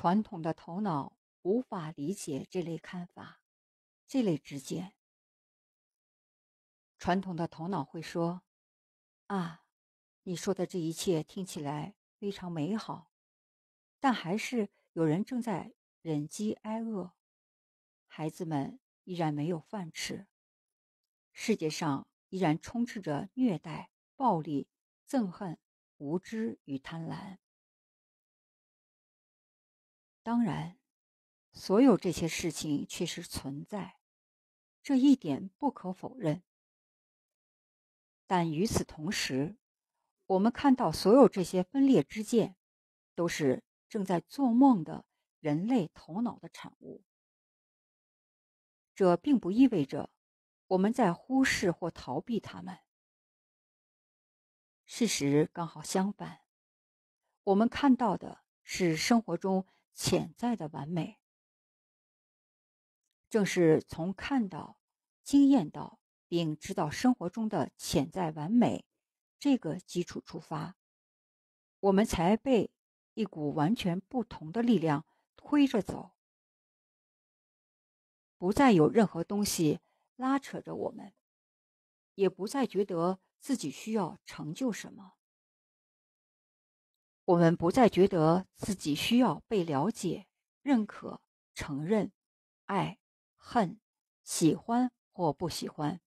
传统的头脑无法理解这类看法、这类直见。传统的头脑会说：“啊，你说的这一切听起来非常美好，但还是有人正在忍饥挨饿，孩子们依然没有饭吃，世界上依然充斥着虐待、暴力、憎恨、无知与贪婪。”当然，所有这些事情确实存在，这一点不可否认。但与此同时，我们看到所有这些分裂之见，都是正在做梦的人类头脑的产物。这并不意味着我们在忽视或逃避他们。事实刚好相反，我们看到的是生活中。潜在的完美，正是从看到、经验到，并知道生活中的潜在完美这个基础出发，我们才被一股完全不同的力量推着走，不再有任何东西拉扯着我们，也不再觉得自己需要成就什么。我们不再觉得自己需要被了解、认可、承认、爱、恨、喜欢或不喜欢，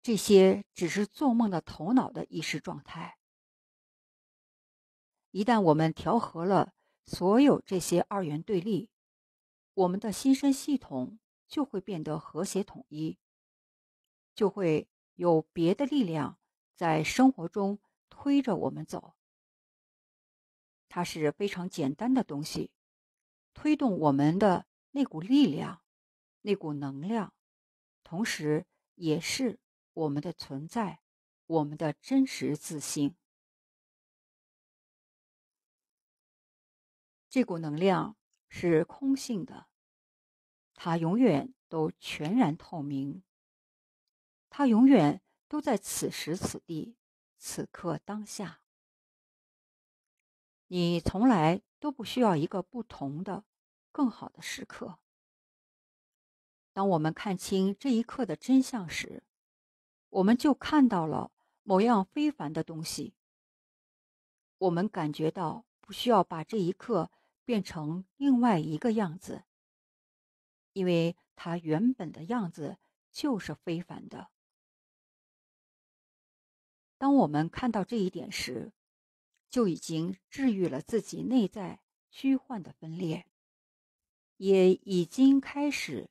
这些只是做梦的头脑的意识状态。一旦我们调和了所有这些二元对立，我们的新生系统就会变得和谐统一，就会有别的力量在生活中推着我们走。它是非常简单的东西，推动我们的那股力量，那股能量，同时也是我们的存在，我们的真实自信。这股能量是空性的，它永远都全然透明，它永远都在此时此地、此刻当下。你从来都不需要一个不同的、更好的时刻。当我们看清这一刻的真相时，我们就看到了某样非凡的东西。我们感觉到不需要把这一刻变成另外一个样子，因为它原本的样子就是非凡的。当我们看到这一点时，就已经治愈了自己内在虚幻的分裂，也已经开始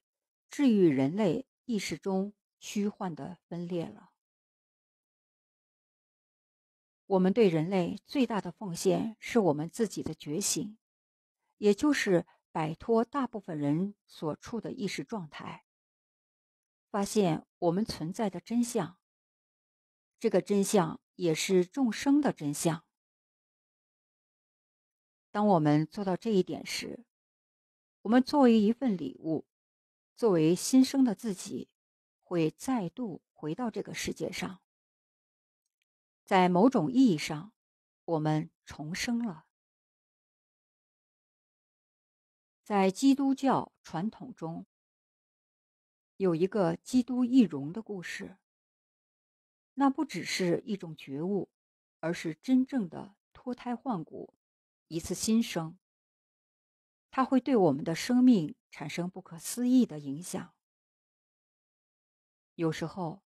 治愈人类意识中虚幻的分裂了。我们对人类最大的奉献是我们自己的觉醒，也就是摆脱大部分人所处的意识状态，发现我们存在的真相。这个真相也是众生的真相。当我们做到这一点时，我们作为一份礼物，作为新生的自己，会再度回到这个世界上。在某种意义上，我们重生了。在基督教传统中，有一个基督易容的故事。那不只是一种觉悟，而是真正的脱胎换骨。一次新生，它会对我们的生命产生不可思议的影响。有时候，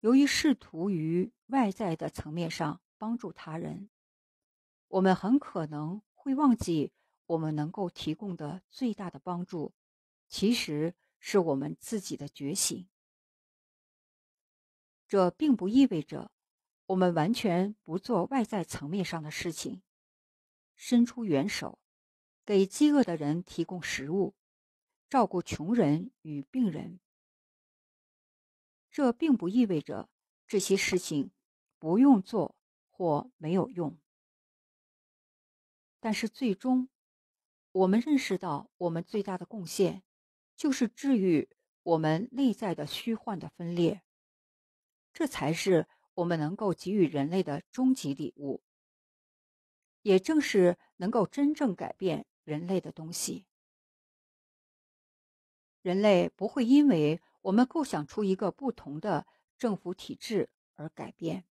由于试图于外在的层面上帮助他人，我们很可能会忘记我们能够提供的最大的帮助，其实是我们自己的觉醒。这并不意味着我们完全不做外在层面上的事情。伸出援手，给饥饿的人提供食物，照顾穷人与病人。这并不意味着这些事情不用做或没有用。但是最终，我们认识到，我们最大的贡献就是治愈我们内在的虚幻的分裂，这才是我们能够给予人类的终极礼物。也正是能够真正改变人类的东西。人类不会因为我们构想出一个不同的政府体制而改变，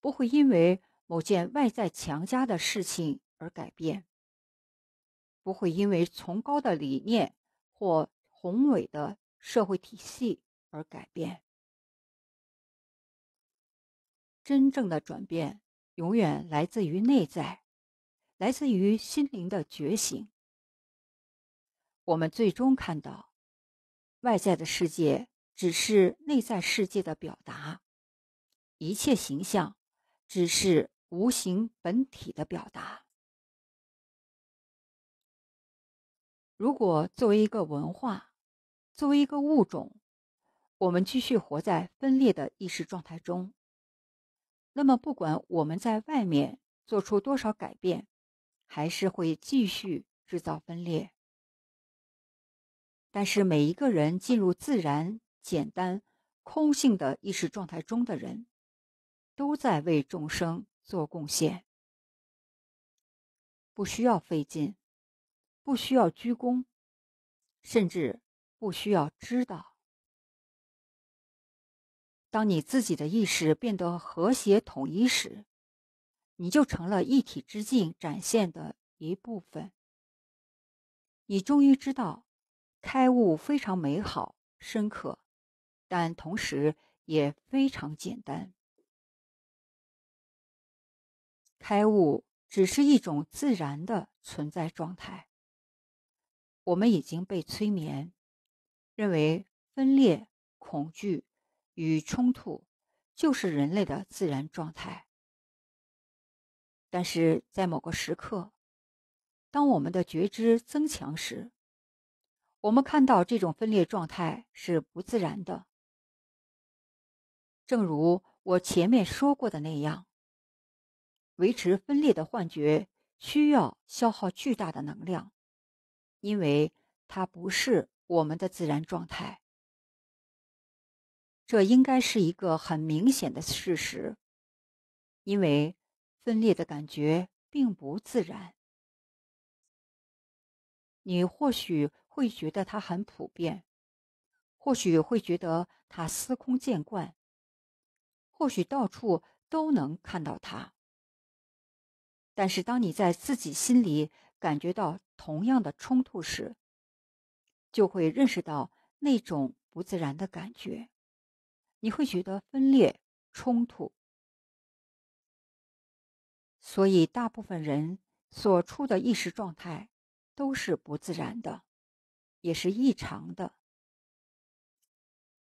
不会因为某件外在强加的事情而改变，不会因为崇高的理念或宏伟的社会体系而改变。真正的转变。永远来自于内在，来自于心灵的觉醒。我们最终看到，外在的世界只是内在世界的表达，一切形象只是无形本体的表达。如果作为一个文化，作为一个物种，我们继续活在分裂的意识状态中。那么，不管我们在外面做出多少改变，还是会继续制造分裂。但是，每一个人进入自然、简单、空性的意识状态中的人，都在为众生做贡献，不需要费劲，不需要鞠躬，甚至不需要知道。当你自己的意识变得和谐统一时，你就成了一体之境展现的一部分。你终于知道，开悟非常美好、深刻，但同时也非常简单。开悟只是一种自然的存在状态。我们已经被催眠，认为分裂、恐惧。与冲突就是人类的自然状态，但是在某个时刻，当我们的觉知增强时，我们看到这种分裂状态是不自然的。正如我前面说过的那样，维持分裂的幻觉需要消耗巨大的能量，因为它不是我们的自然状态。这应该是一个很明显的事实，因为分裂的感觉并不自然。你或许会觉得它很普遍，或许会觉得它司空见惯，或许到处都能看到它。但是，当你在自己心里感觉到同样的冲突时，就会认识到那种不自然的感觉。你会觉得分裂、冲突，所以大部分人所处的意识状态都是不自然的，也是异常的。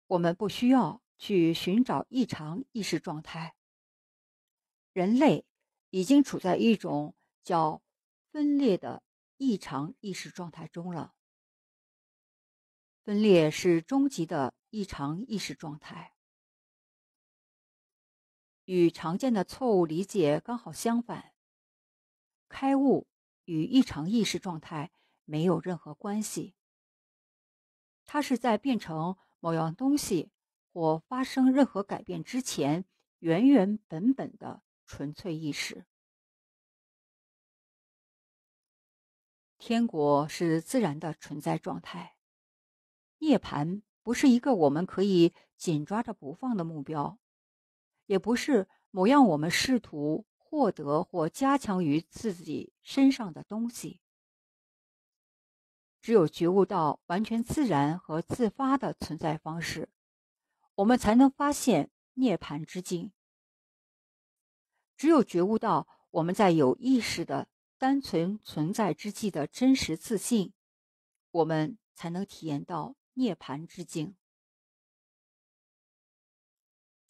我们不需要去寻找异常意识状态。人类已经处在一种叫分裂的异常意识状态中了。分裂是终极的异常意识状态。与常见的错误理解刚好相反，开悟与异常意识状态没有任何关系。它是在变成某样东西或发生任何改变之前，原原本本的纯粹意识。天国是自然的存在状态，涅槃不是一个我们可以紧抓着不放的目标。也不是某样我们试图获得或加强于自己身上的东西。只有觉悟到完全自然和自发的存在方式，我们才能发现涅槃之境。只有觉悟到我们在有意识的单纯存在之际的真实自信，我们才能体验到涅槃之境。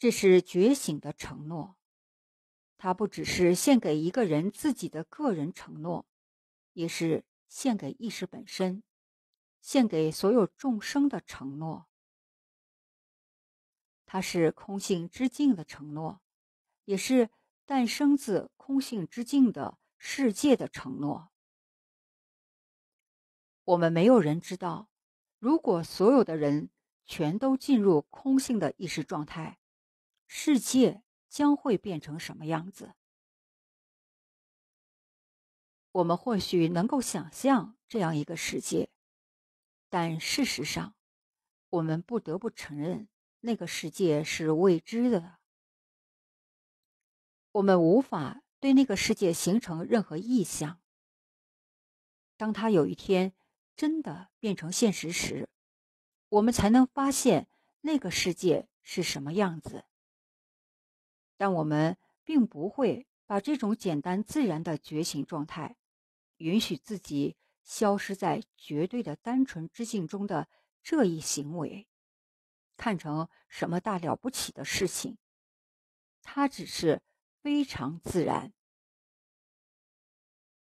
这是觉醒的承诺，它不只是献给一个人自己的个人承诺，也是献给意识本身、献给所有众生的承诺。它是空性之境的承诺，也是诞生自空性之境的世界的承诺。我们没有人知道，如果所有的人全都进入空性的意识状态。世界将会变成什么样子？我们或许能够想象这样一个世界，但事实上，我们不得不承认，那个世界是未知的。我们无法对那个世界形成任何意向。当它有一天真的变成现实时，我们才能发现那个世界是什么样子。但我们并不会把这种简单自然的觉醒状态，允许自己消失在绝对的单纯之境中的这一行为，看成什么大了不起的事情。它只是非常自然，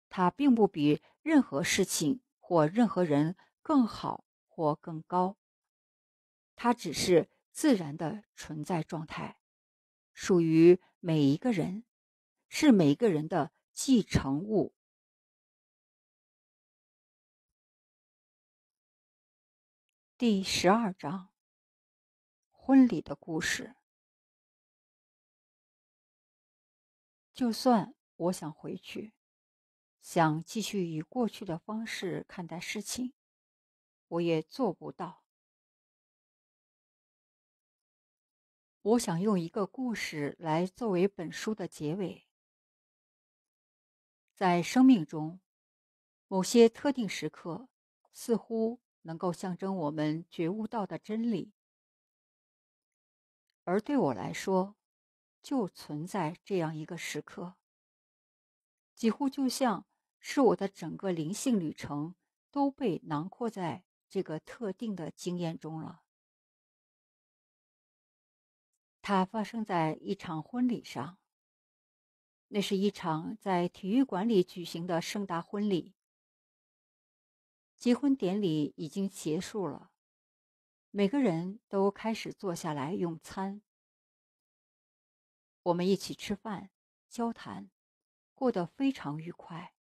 它并不比任何事情或任何人更好或更高。它只是自然的存在状态。属于每一个人，是每个人的继承物。第十二章，婚礼的故事。就算我想回去，想继续以过去的方式看待事情，我也做不到。我想用一个故事来作为本书的结尾。在生命中，某些特定时刻似乎能够象征我们觉悟到的真理，而对我来说，就存在这样一个时刻，几乎就像是我的整个灵性旅程都被囊括在这个特定的经验中了。它发生在一场婚礼上。那是一场在体育馆里举行的盛大婚礼。结婚典礼已经结束了，每个人都开始坐下来用餐。我们一起吃饭、交谈，过得非常愉快。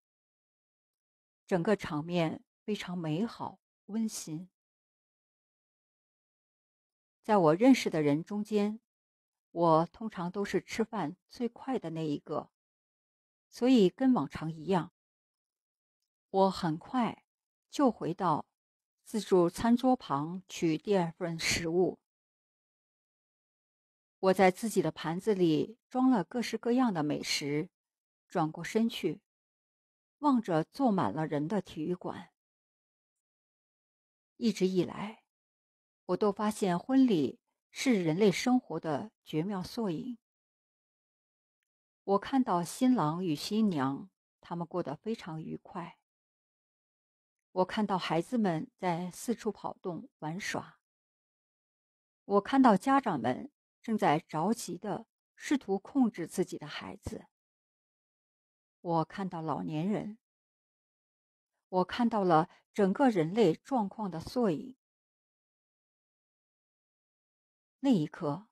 整个场面非常美好、温馨。在我认识的人中间，我通常都是吃饭最快的那一个，所以跟往常一样，我很快就回到自助餐桌旁取第二份食物。我在自己的盘子里装了各式各样的美食，转过身去，望着坐满了人的体育馆。一直以来，我都发现婚礼。是人类生活的绝妙缩影。我看到新郎与新娘，他们过得非常愉快。我看到孩子们在四处跑动玩耍。我看到家长们正在着急的试图控制自己的孩子。我看到老年人。我看到了整个人类状况的缩影。那一刻，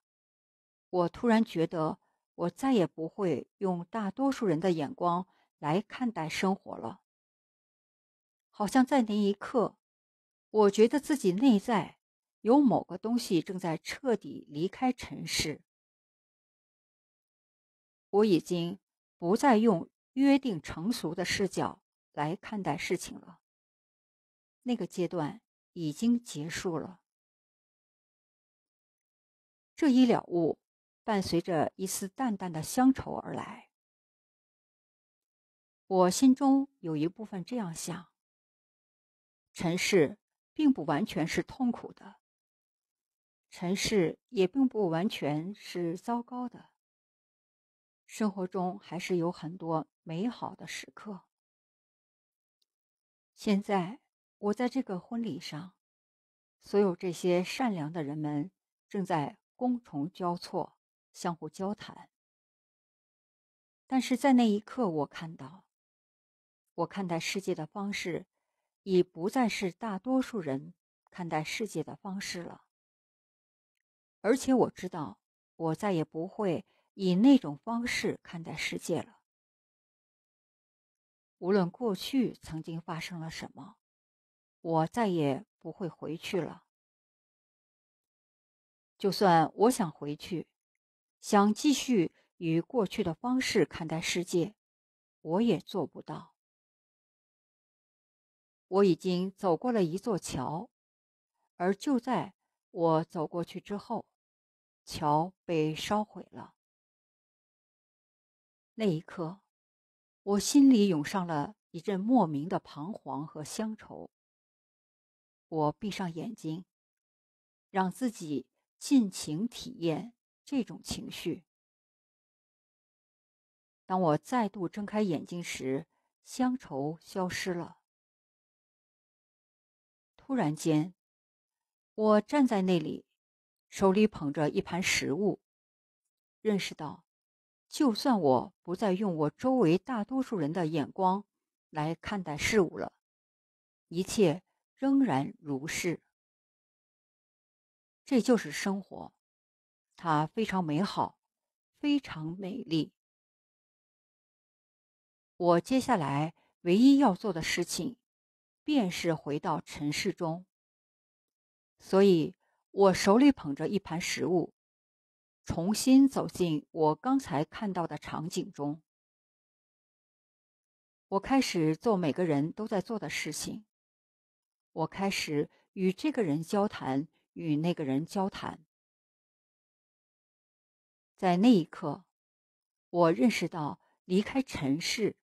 我突然觉得我再也不会用大多数人的眼光来看待生活了。好像在那一刻，我觉得自己内在有某个东西正在彻底离开尘世。我已经不再用约定成熟的视角来看待事情了。那个阶段已经结束了。这一了悟，伴随着一丝淡淡的乡愁而来。我心中有一部分这样想：尘世并不完全是痛苦的，尘世也并不完全是糟糕的。生活中还是有很多美好的时刻。现在我在这个婚礼上，所有这些善良的人们正在。觥筹交错，相互交谈。但是在那一刻，我看到，我看待世界的方式，已不再是大多数人看待世界的方式了。而且我知道，我再也不会以那种方式看待世界了。无论过去曾经发生了什么，我再也不会回去了。就算我想回去，想继续以过去的方式看待世界，我也做不到。我已经走过了一座桥，而就在我走过去之后，桥被烧毁了。那一刻，我心里涌上了一阵莫名的彷徨和乡愁。我闭上眼睛，让自己。尽情体验这种情绪。当我再度睁开眼睛时，乡愁消失了。突然间，我站在那里，手里捧着一盘食物，认识到，就算我不再用我周围大多数人的眼光来看待事物了，一切仍然如是。这就是生活，它非常美好，非常美丽。我接下来唯一要做的事情，便是回到尘世中。所以我手里捧着一盘食物，重新走进我刚才看到的场景中。我开始做每个人都在做的事情，我开始与这个人交谈。与那个人交谈，在那一刻，我认识到离开尘世。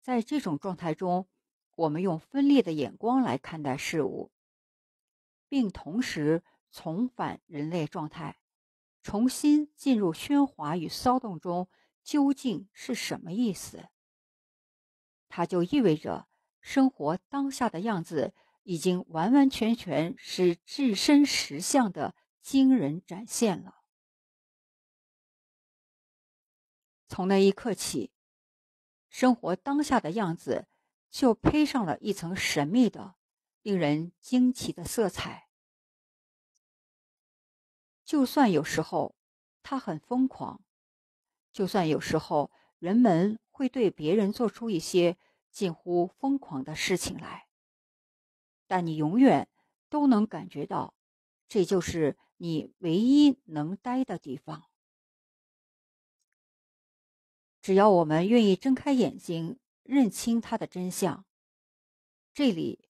在这种状态中，我们用分裂的眼光来看待事物，并同时重返人类状态，重新进入喧哗与骚动中，究竟是什么意思？它就意味着生活当下的样子。已经完完全全是置身实相的惊人展现了。从那一刻起，生活当下的样子就披上了一层神秘的、令人惊奇的色彩。就算有时候他很疯狂，就算有时候人们会对别人做出一些近乎疯狂的事情来。但你永远都能感觉到，这就是你唯一能待的地方。只要我们愿意睁开眼睛，认清它的真相，这里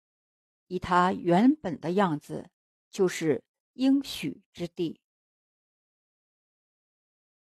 以它原本的样子，就是应许之地。